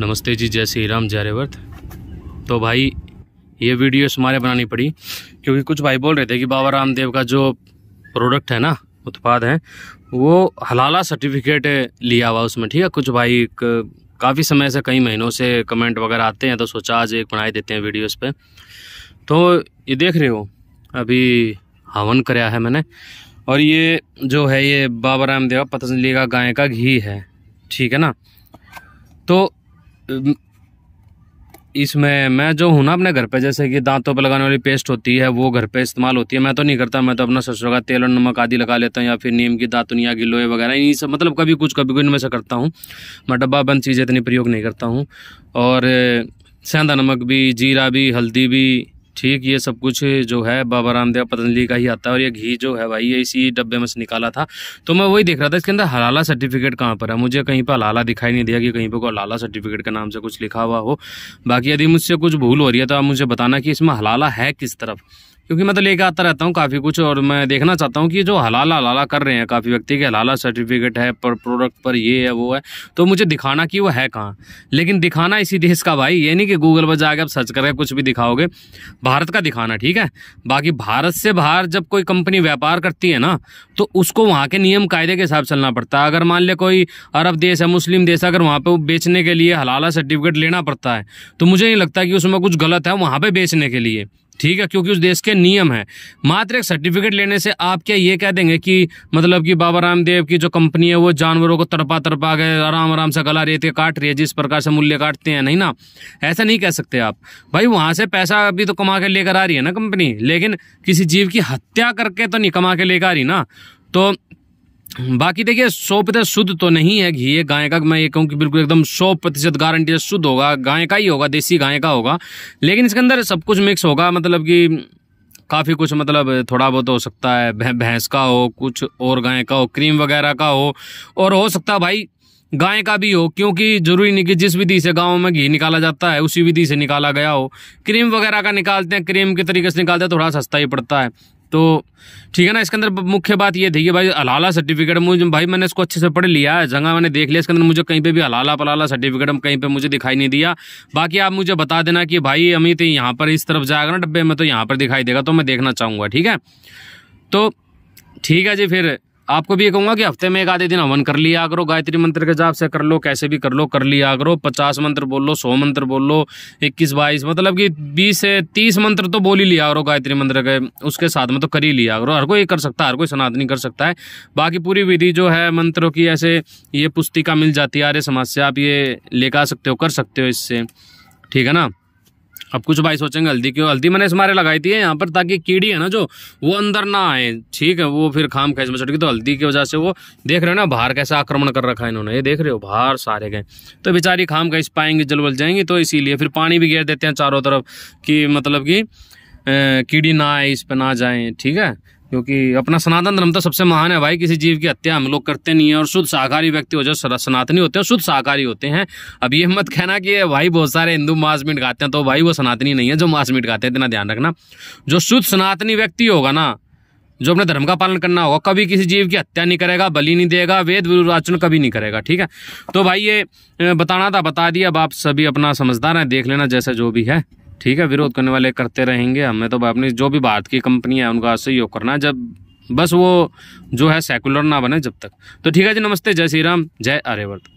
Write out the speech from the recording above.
नमस्ते जी जय श्री राम जय रेवर्त तो भाई ये वीडियो हमारे बनानी पड़ी क्योंकि कुछ भाई बोल रहे थे कि बाबा रामदेव का जो प्रोडक्ट है ना उत्पाद है वो हलाला सर्टिफिकेट लिया हुआ उसमें ठीक है कुछ भाई काफ़ी समय से कई महीनों से कमेंट वगैरह आते हैं तो सोचा आज एक बनाए देते हैं वीडियो पे तो ये देख रहे हो अभी हवन कराया है मैंने और ये जो है ये बाबा रामदेव पतंजलि का गाय का घी है ठीक है ना तो इसमें मैं जो हूँ ना अपने घर पे जैसे कि दांतों पर लगाने वाली पेस्ट होती है वो घर पे इस्तेमाल होती है मैं तो नहीं करता मैं तो अपना सरसों का तेल और नमक आदि लगा लेता हूँ या फिर नीम की दातुनिया गिलोए वगैरह इन सब मतलब कभी कुछ कभी कुछ इनमें से करता हूँ मैं डब्बा बंद चीज़ें इतनी प्रयोग नहीं करता हूँ और सेंधा नमक भी जीरा भी हल्दी भी ठीक ये सब कुछ जो है बाबा रामदेव पतंजलि का ही आता है और ये घी जो है भाई ये इसी डब्बे में से निकाला था तो मैं वही देख रहा था इसके अंदर हलाला सर्टिफिकेट कहाँ पर है मुझे कहीं पर हलाला दिखाई नहीं दिया कि कहीं पर कोई हलाला सर्टिफिकेट के नाम से कुछ लिखा हुआ हो बाकी यदि मुझसे कुछ भूल हो रही है तो आप मुझे बताना कि इसमें हलाला है किस तरफ क्योंकि मैं तो लेके आता रहता हूँ काफ़ी कुछ और मैं देखना चाहता हूँ कि जो हलाला हलाला कर रहे हैं काफ़ी व्यक्ति के हलाला सर्टिफिकेट है पर प्रोडक्ट पर ये है वो है तो मुझे दिखाना कि वो है कहाँ लेकिन दिखाना इसी देश का भाई ये नहीं कि गूगल पर जाकर आप सर्च करके कुछ भी दिखाओगे भारत का दिखाना ठीक है बाकी भारत से बाहर जब कोई कंपनी व्यापार करती है ना तो उसको वहाँ के नियम कायदे के हिसाब चलना पड़ता है अगर मान लिया कोई अरब देश है मुस्लिम देश है अगर वहाँ पर बेचने के लिए हलाला सर्टिफिकेट लेना पड़ता है तो मुझे नहीं लगता कि उसमें कुछ गलत है वहाँ पर बेचने के लिए ठीक है क्योंकि उस देश के नियम है मात्र एक सर्टिफिकेट लेने से आप क्या ये कह देंगे कि मतलब कि बाबा रामदेव की जो कंपनी है वो जानवरों को तरपा तरपा के आराम आराम से गला रेत के काट रही है जिस प्रकार से मूल्य काटते हैं नहीं ना ऐसा नहीं कह सकते आप भाई वहाँ से पैसा अभी तो कमा के लेकर आ रही है ना कंपनी लेकिन किसी जीव की हत्या करके तो नहीं कमा के लेकर आ रही ना तो बाकी देखिए सौ प्रतिशत शुद्ध तो नहीं है घी गाय का मैं ये कहूँ कि बिल्कुल एकदम सौ प्रतिशत गारंटी शुद्ध होगा गाय का ही होगा देसी गाय का होगा लेकिन इसके अंदर सब कुछ मिक्स होगा मतलब कि काफ़ी कुछ मतलब थोड़ा बहुत हो सकता है भैंस का हो कुछ और गाय का हो क्रीम वगैरह का हो और हो सकता है भाई गाय का भी हो क्योंकि जरूरी नहीं कि जिस विधि से गाँव में घी निकाला जाता है उसी विधि से निकाला गया हो क्रीम वगैरह का निकालते हैं क्रीम के तरीके से निकालते हैं थोड़ा सस्ता ही पड़ता है तो ठीक है ना इसके अंदर मुख्य बात ये थी कि भाई अलाला सर्टिफिकेट मुझे भाई मैंने इसको अच्छे से पढ़ लिया है जगह मैंने देख लिया इसके अंदर मुझे कहीं पे भी अलाला पलाला सर्टिफिकेट कहीं पे मुझे दिखाई नहीं दिया बाकी आप मुझे बता देना कि भाई अमित यहाँ पर इस तरफ जाएगा ना डब्बे में तो यहाँ पर दिखाई देगा तो मैं देखना चाहूँगा ठीक है तो ठीक है जी फिर आपको भी ये कहूँगा कि हफ्ते में एक आधे दिन हवन कर लिया करो गायत्री मंत्र के जाप से कर लो कैसे भी कर लो कर लिया करो पचास मंत्र बोल लो सौ मंत्र बोल लो इक्कीस बाईस मतलब कि बीस से तीस मंत्र तो बोल ही लिया करो गायत्री मंत्र के उसके साथ में तो कर ही लिया करो हर कोई कर सकता है हर कोई सनातनी कर सकता है बाकी पूरी विधि जो है मंत्रों की ऐसे ये पुस्तिका मिल जाती है आर्य समाज से आप ये लेकर सकते हो कर सकते हो इससे ठीक है ना अब कुछ भाई सोचेंगे हल्दी क्यों हल्दी मैंने इस मारे लगाई थी है यहाँ पर ताकि कीड़ी है ना जो वो अंदर ना आए ठीक है वो फिर खाम खेच में छोटी तो हल्दी की वजह से वो देख रहे हो ना बाहर कैसे आक्रमण कर रखा है इन्होंने ये देख रहे हो बाहर सारे गए तो बेचारी खाम खेच पाएंगे जल बल जाएंगी तो इसीलिए फिर पानी भी घेर देते हैं चारों तरफ कि मतलब कि कीड़ी ना आए इस पर ना जाए ठीक है क्योंकि अपना सनातन धर्म तो सबसे महान है भाई किसी जीव की हत्या हम लोग करते नहीं है और शुद्ध शाकाहारी व्यक्ति हो जो सनातनी होते हैं शुद्ध शाकाहारी होते हैं अब ये मत कहना कि भाई बहुत सारे हिंदू मांस मीट खाते हैं तो भाई वो सनातनी नहीं है जो मांस मीट खाते हैं इतना ध्यान रखना जो शुद्ध सनातनी व्यक्ति होगा ना जो अपने धर्म का पालन करना होगा कभी किसी जीव की हत्या नहीं करेगा बलि नहीं देगा वेद विरोचन कभी नहीं करेगा ठीक है तो भाई ये बताना था बता दिया अब आप सभी अपना समझदार हैं देख लेना जैसा जो भी है ठीक है विरोध करने वाले करते रहेंगे हमें तो अपनी जो भी भारत की कंपनी है उनका सहयोग करना जब बस वो जो है सेकुलर ना बने जब तक तो ठीक है जी नमस्ते जय श्री राम जय आर्यवर्त